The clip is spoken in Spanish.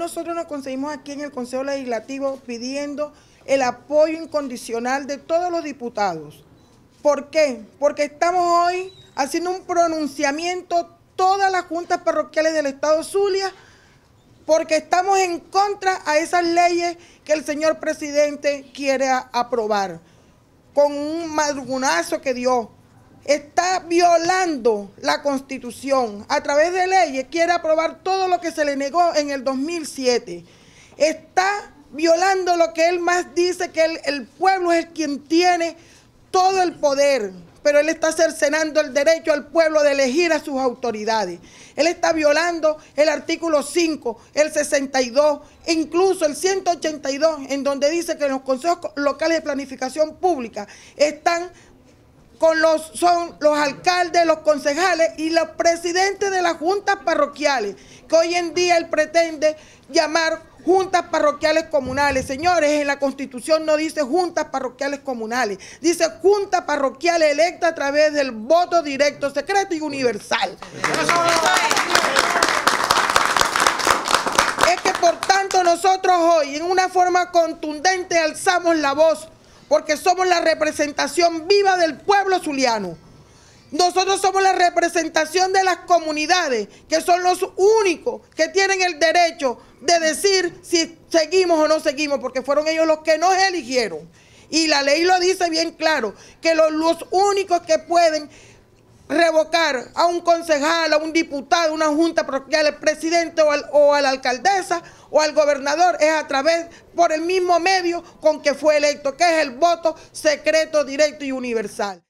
nosotros nos conseguimos aquí en el Consejo Legislativo pidiendo el apoyo incondicional de todos los diputados. ¿Por qué? Porque estamos hoy haciendo un pronunciamiento todas las juntas parroquiales del Estado Zulia, porque estamos en contra a esas leyes que el señor presidente quiere aprobar, con un madrugunazo que dio está violando la constitución. A través de leyes quiere aprobar todo lo que se le negó en el 2007. Está violando lo que él más dice, que el pueblo es quien tiene todo el poder. Pero él está cercenando el derecho al pueblo de elegir a sus autoridades. Él está violando el artículo 5, el 62, incluso el 182, en donde dice que los consejos locales de planificación pública están los, son los alcaldes, los concejales y los presidentes de las juntas parroquiales, que hoy en día él pretende llamar juntas parroquiales comunales. Señores, en la Constitución no dice juntas parroquiales comunales, dice junta parroquial electa a través del voto directo, secreto y universal. Es que por tanto nosotros hoy, en una forma contundente, alzamos la voz porque somos la representación viva del pueblo zuliano. Nosotros somos la representación de las comunidades, que son los únicos que tienen el derecho de decir si seguimos o no seguimos, porque fueron ellos los que nos eligieron. Y la ley lo dice bien claro, que los, los únicos que pueden revocar a un concejal, a un diputado, a una junta propia, al presidente o, o, a la alcaldesa o al gobernador es a través, por el mismo medio con que fue electo, que es el voto secreto, directo y universal.